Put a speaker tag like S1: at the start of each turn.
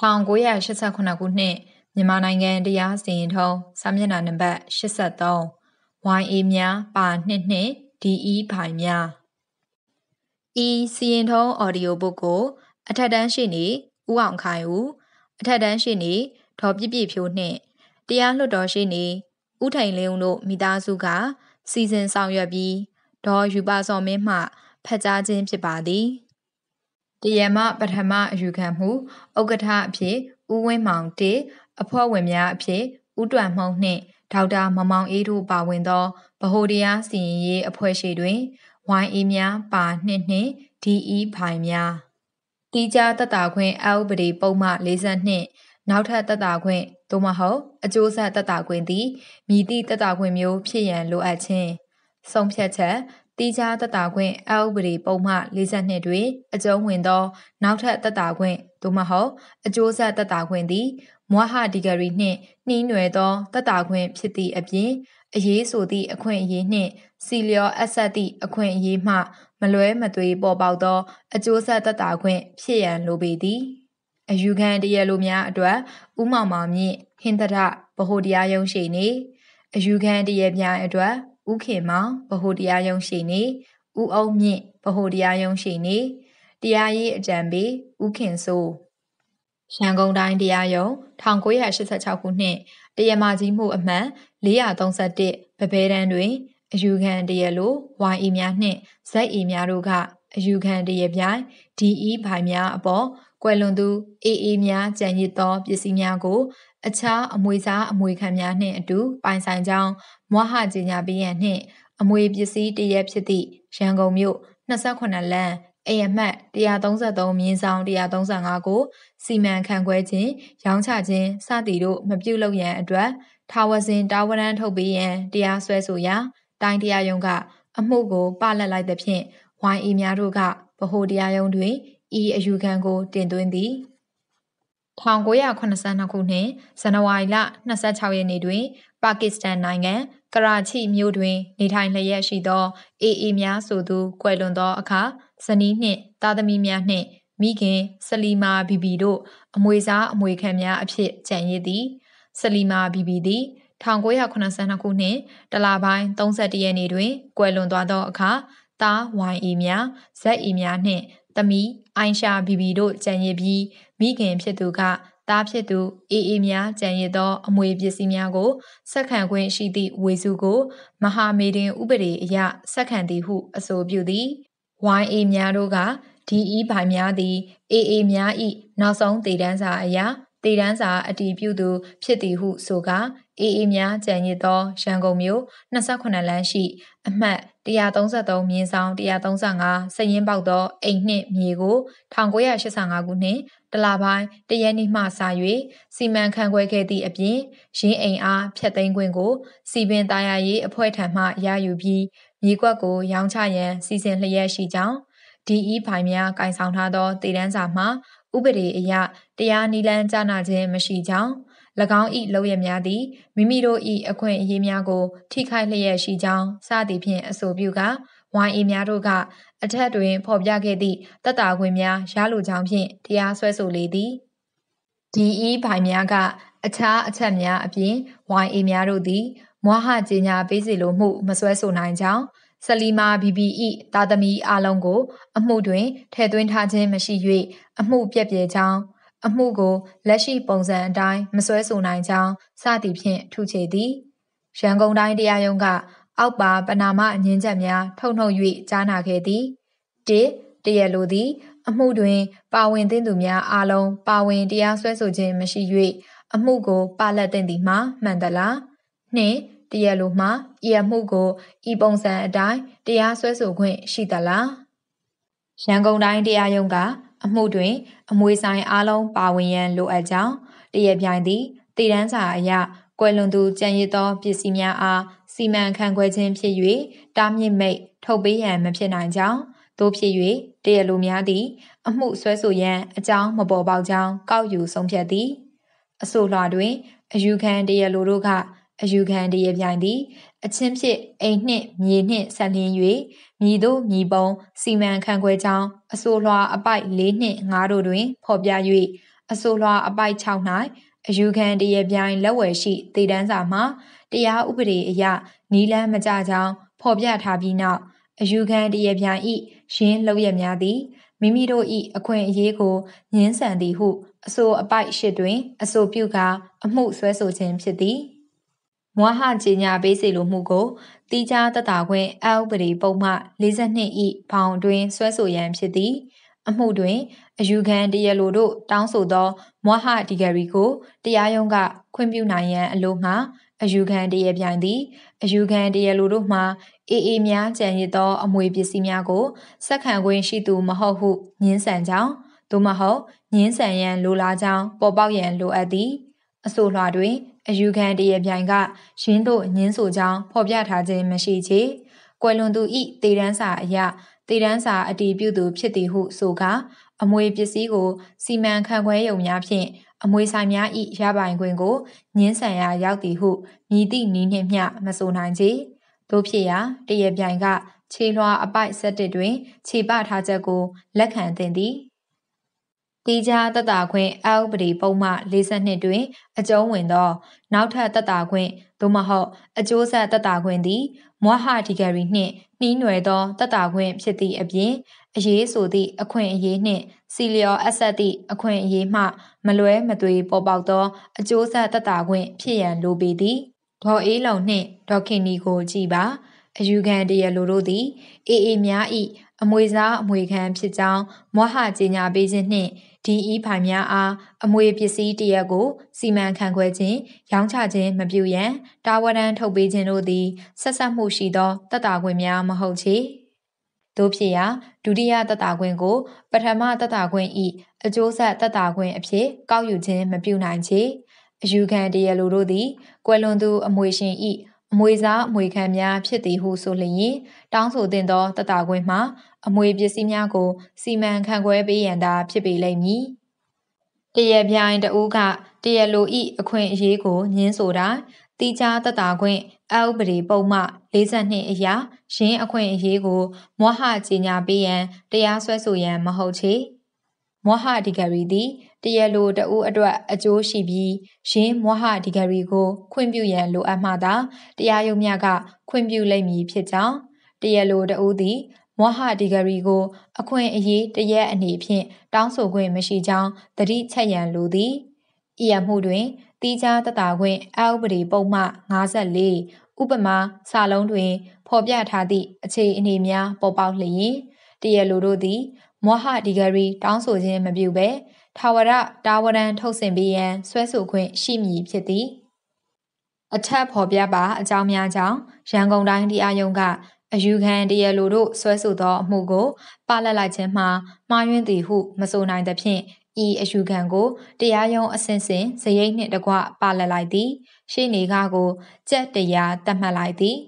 S1: 1989ခုနှစ်မြန်မာနိုင်ငံတရားစီရင်ထုံးစာမျက်နှာနံပါတ်83 YA များ ပါ22 DE ဖိုင်များ E စီရင်ထုံး audio book ကို အထက်တန်းရှိနေဦးအောင်ခိုင်ဦးအထက်တန်းရှိနေဒေါ်ပြည့်ပြည့်ဖြိုးနှင့်တရားလွှတ်တော်ရှိနေဦးထိုင်လင်းဦးတို့မိသားစုက စီစဉ်ဆောင်ရွက်ပြီးဒေါ်ယူပါစော်မင်းမှဖက်ကြားခြင်းဖြစ်ပါသည်။တရမပထမအယူခံမှုဥက္ကဋ္ဌအဖြစ်ဦးဝင်းမောင်တေအဖွဲ့ဝင်များအဖြစ်ဦးတွန်မှုံနှင့်ဒေါက်တာမမောင်အေးတို့ပါဝင်သောဗဟိုတရားစီရင်ရေးအဖွဲ့ရှိတွင် YE များပါနှစ်နှင့် DE ဖိုင်များတိကျသက်တာခွင့်အဥပဒေပုံမှ42နောက်ထပ်သက်တာခွင့်သို့မဟုတ်အကျိုးဆက်သက်တာခွင့်သည်မြည်သည့်သက်တာခွင့်မျိုးဖြစ်ရန်လိုအပ်ခြင်းဆုံးဖြတ်ချက်တိကျသက်တာခွင့်အဥပဒေပုံမှ42တွင်အကျုံးဝင်သော နောက်ထပ်သက်တာခွင့်သို့မဟုတ်အကျိုးဆက်သက်တာခွင့်သည်မွားဟဒီဂရီနှင့်နှီးနွယ်သောသက်တာခွင့်ဖြစ်သည့်အပြင်အရေးဆိုသည့်အခွင့်အရေးနှင့်စီလျောအဆက်သည့်အခွင့်အရေးမှ မလွဲမသွေပေါ်ပေါက်သောအကျိုးဆက်သက်တာခွင့်ဖြစ်ရန်လိုပေသည်အယူခံတရားလိုများအတွက်ဥမောင်မောင်မြင့်ဟင်္ဒရဗဟိုတရားရုံးရှိနေအယူခံတရားများအတွက်ဥခင်မောင်ဗဟိုတရားရုံးရှိနေဥအုံမြင့်ဗဟိုတရားရုံးရှိနေတရားရေးအကြံပေးဥခင်စိုးရန်ကုန်တိုင်းတရားရုံး1986ခုနှစ်တရားမကြီးမှုအမှန်431ပပဲတန်းတွင်အယူခံတရားလို YE များနှင့် ZE များတို့ကအယူခံတရားပြိုင် DE ဘိုင်များအပေါ်ကွယ်လွန်သူ AA များကြံရစ်သောပစ္စည်းများကိုအခြားအမွေစားအမွေခံများနှင့်အတူ ပိုင်ဆိုင်ကြောင်းမွားဟကြီးညာပေးရန်နှင့်အမွေပစ္စည်းတရက်ဖြစ်သည့်ရန်ကုန်မြို့28လမ်းအယမတ်133မြင်းဆောင်135ကို စီမံခန့်ခွဲခြင်း ရောင်းချခြင်းစသည်တို့မပြုလုပ်ရန်အတွက်ထာဝစဉ်တာဝရန်ထုတ်ပေးရန်တရားစွဲဆိုရာတိုင်းတရားရုံးကအမှုကိုပလက်လိုက်သဖြင့် YE များတို့ကဗဟိုတရားရုံးတွင်ဤအယူခံကို တင်သွင်းသည်1982ခုနှစ်ဇန်နဝါရီလ26ရက်နေ့တွင် ပါကစ္စတန်နိုင်ငံကရာချိမြို့တွင် နေထိုင်လျက်ရှိသော AA များဆိုသူကွယ်လွန်သောအခါဇနီးနှင့် သားသမီးများနှင့်မိခင်ဆလီမာဘီဘီတို့ အမွေစားအမွေခံများအဖြစ်ကြံရည်သည်ဆလီမာဘီဘီသည်1982ခုနှစ်တလပိုင်း31ရက်နေ့တွင်ကွယ်လွန်သွားသောအခါသား YE များ ZE များနှင့်သမီးအိုင်ရှာဘီဘီတို့ကြံရည်ပြီးမိခင်ဖြစ်သူကသားဖြစ်သူအေအေများကြံရစ်သောအမွေပစ္စည်းများကိုဆက်ခံခွင့်ရှိသည့်ဝေစုကို မဟာမေဒင်ဥပဒေအရဆက်ခံသည်ဟုအဆိုပြုသည် YA များတို့က DE ဘိုင်များသည် AA များ၏နောက်ဆုံးတည်တန်းစာအရတည်တန်းစာအတည်ပြုသူ ဖြစ်သည်ဟု ဆိုကာအေးအေးများကြံရစ်သောရန်ကုန်မြို့28လမ်းရှိ အမှတ်133မြင်းဆောင်135စရင်ပေါက်သောအိမ်နှင့်မြေကို1985ခုနှစ်တလပိုင်းတရက်နေ့မှစ၍စီမံခန့်ခွဲခဲ့သည့်အပြင်ရင်းအိမ်အားဖျက်သိမ်းခွင့်ကို စီပင်တာယာရေးအဖွဲ့ထံမှရယူပြီးမြေကွက်ကိုရောင်းချရန် စီစဉ်လျက်ရှိကြောင်း DE ဖိုင်များကင်ဆောင်ထားသောတည်တန်းစာမှာဥပဒေအရတရားနိလန်းကြားနာခြင်းမရှိကြောင်း၎င်း၏လုပ်ရများသည်မိမိတို့၏အခွင့်အရေးများကို ထိခိုက်လျက်ရှိကြောင်းစသည်ဖြင့်အဆိုပြုက YA များတို့ကအထက်တွင်ဖော်ပြခဲ့သည့်တပ်တာခွင့်များရလိုကြောင်းဖြင့်တရားစွဲဆိုလေသည် DE ဘိုင်များကအခြားအချက်များအပြင် YA များတို့သည်မွားဟကြီးညာပေးစီလိုမှုမစွဲဆိုနိုင်ကြောင်းဆလီမာ BBE တာသမီအလုံးကို အမှုတွင်ထည့်သွင်းထားခြင်းမရှိ၍အမှုပြက်ပြဲကြောင်းအမှုကိုလက်ရှိပုံစံအတိုင်းမစွဲဆိုနိုင်ကြောင်းစသည်ဖြင့်ထူချေသည်ရန်ကုန်တိုင်းတရားရုံးကအောက်ပါပနာမအငင်းချက်များထုတ်နှုတ်၍ကြားနာခဲ့သည်၁တရလိုသည် အမှုတွင် ပါဝင်သင့်သူများအလုံးပါဝင်တရားစွဲဆိုခြင်းမရှိ၍အမှုကို ပါလက်သင့်သည်မှာမှန်သလား၂တရလိုမှာဤအမှုကိုဤပုံစံအတိုင်းတရားစွဲဆိုခွင့်ရှိသလားရန်ကုန်တိုင်းတရားရုံးကအမှုတွင် အမွေဆိုင်အားလုံးပါဝင်ရန်လိုအပ်ကြောင်းတရပြိုင်သည်တည်တန်းစာအရကွယ်လွန်သူကြံရစ်သောပစ္စည်းများအားစီမံခန့်ခွဲခြင်းဖြစ်၍တားမြစ်မိတ်ထုတ်ပေးရန်မဖြစ်နိုင်ကြောင်းသို့ဖြစ်၍တရလူများသည် အမှုဆွဲဆိုရန်အကြောင်းမပေါ်ပေါက်ကြောင်းကောက်ယူဆုံးဖြတ်သည် အဆိုလွှာတွင်အယူခံတရလူတို့ကအယူခံတရပြိုင်သည်အချင်းဖြစ်အိမ်နှင့်မြေနှင့်ဆက်လျင်း၍မြေတို့မြေပုံ စီမံခန့်ခွဲကြောင်းအဆိုလွှာအပိုက်၄နှင့်၅တို့တွင်ဖော်ပြ၍အဆိုလွှာအပိုက်၆၌အယူခံတရပြိုင်လက်ဝယ်ရှိတည်တန်းစာမှာတရားဥပဒေအရနီလန်းမကြကြောင်းဖော်ပြထားပြီးနောက်အယူခံတရပြိုင်ဤရင်းလောက်ရများသည်မိမိတို့၏အခွင့်အရေးကိုငင်းဆန်သည်ဟုအဆိုအပိုက်ရှစ်တွင်အဆိုပြုကာအမှုဆွဲဆိုခြင်းဖြစ်သည်။မွားဟကြေညာပေးစေလိုမှုကိုတိကျတတာခွင့်အဥပဒေပုံမှ42ဤဘောင်တွင်ဆွဲဆိုရန်ဖြစ်သည်အမှုတွင်အယူခံတရားလိုတို့တောင်းဆိုသောမွားဟဒီဂရီကိုတရားရုံးကခွင့်ပြုနိုင်ရန်အလို့ငှာအယူခံတရားပြိုင်သည်အယူခံတရားလိုတို့မှအေအေများကြံရစ်သောအမွေပစ္စည်းများကိုစက်ခံခွင့်ရှိသူမဟုတ်ဟုညင်းဆန်ကြောင်းသို့မဟုတ်ညင်းဆန်ရန်လိုလားကြောင်းပေါ်ပေါက်ရန်လိုအပ်သည်အဆိုလွှာတွင်အယူခံတရပြိုင်ကရင်းတို့ညင်းဆိုကြောင်းဖော်ပြထားခြင်းမရှိချေကွယ်လွန်သူဤတေတန်းစာအရတေတန်းစာအတီးပြုသူဖြစ်သည်ဟုဆိုကာအမွေပစ္စည်းကို စီမံခန့်ခွဲရုံများဖြင့်အမွေဆိုင်များဤရပိုင်ခွင့်ကိုညှင်းဆန်ရာရောက်သည်ဟုမြည်သည့်နီးနှင့်မျှမဆိုနိုင်ချေတို့ဖြစ်ရာတရပြိုင်ကခြေလွှာအပိုက်၁၁တွင်ခြေပထားချက်ကို လက်ခံသင့်သည်တီးခြားတက်တာခွင့်အဥပဒေပုံမှ42တွင် အကျုံးဝင်သောနောက်ထပ်တက်တာခွင့်သို့မဟုတ် အကျိုးဆက်တက်တာခွင့်သည်မွဟဒီဂရီနှင့်နှီးနွယ်သောတက်တာခွင့်ဖြစ်သည့်အပြင်အရေးဆိုသည့်အခွင့်အရေးနှင့် စီလျော်အပ်ဆက်သည့်အခွင့်အရေးမှ မလွဲမသွေပေါ်ပေါက်သော အကျိုးဆက်တက်တာခွင့်ဖြစ်ရန်လိုပေသည်ဒေါ်အေးလုံနှင့်ဒေါ်ခင်နီကိုကြည်ပါအယူခံတရားလိုတို့သည်အေအေများ၏အမွေစားအမွေခံဖြစ်ကြောင်းမွဟကြေညာပေးခြင်းနှင့် DE ဖိုင်များအားအမွေပစ္စည်းတရက်ကို စီမံခန့်ခွဲခြင်း၊ရောင်းချခြင်းမပြုရန် တာဝရန်ထုတ်ပေးခြင်းတို့သည်ဆက်ဆက်မှုရှိသောတက်တာခွင့်များမဟုတ်ချေတို့ဖြစ်ရာဒုတိယတက်တာခွင့်ကိုပထမတက်တာခွင့်ဤအကျိုးဆက်တက်တာခွင့်အဖြစ်ကောက်ယူခြင်းမပြုနိုင်ချေအယူခံတရလူတို့သည် ကွယ်လွန်သူအမွေရှင်၏အမွေစားအမွေခံများဖြစ်သည်ဟုဆိုလျင်တောင်းဆိုသင့်သောတတကွင်းမှာအမွေပစ္စည်းများကို စီမံခန့်ခွဲပေးရန်သာဖြစ်ပေလိမ့်မည်။တရပြိုင်တဦးကတရလိုဤအခွင့်အရေးကိုညှင်းဆိုတာတိကျတတကွင်းအဥပဒေပုံမှ42အရာရင်းအခွင့်အရေးကိုမွဟကြေညာပေးရန်တရားစွဲဆိုရန်မဟုတ်ချေ။မွဟဒီဂရီသည်တရလိုတဦးအတွက်အကျိုးရှိပြီးယင်းမွဟဒီဂရီကို ခွင့်ပြုရန်လိုအပ်မှသာ တရားရုံးများကခွင့်ပြုလိမ့်မည်ဖြစ်ကြောင်းတရလိုတဦးသည်မွဟဒီဂရီကို အခွင့်အရေးတရက်အနေဖြင့် တောင်းဆိုခွင့်မရှိကြောင်းတတိချက်ရန်လိုသည်ဤအမှုတွင်တိကျတတာခွင့်အဥပဒေပုံမှ54ဥပမာစာလုံးတွင်ဖော်ပြထားသည့်အခြေအနေများပေါ်ပေါက်လျင်တရလူတို့သည်မောဟဒီဂရီ တောင်းဆိုခြင်းမပြုဘဲထာဝရတာဝရန်ထုတ်ဆင်ပေးရန်ဆွဲဆိုခွင့်ရှိမည်ဖြစ်သည်အထက်ဖော်ပြပါအကြောင်းများကြောင့်ရန်ကုန်တိုင်းတရားရုံးကအယူခံတရားလိုတို့ဆွဲဆိုသောအမှုကိုပလတ်လိုက်ခြင်းမှာမှားယွင်းသည်ဟုမဆိုနိုင်သဖြင့်ဤအယူခံကိုတရားရုံးအစဉ်စဉ်ဇယိတ်နှင့်တကွပလတ်လိုက်သည်ရှေ့နေကကို ကြက်တရားတတ်မှတ်လိုက်သည်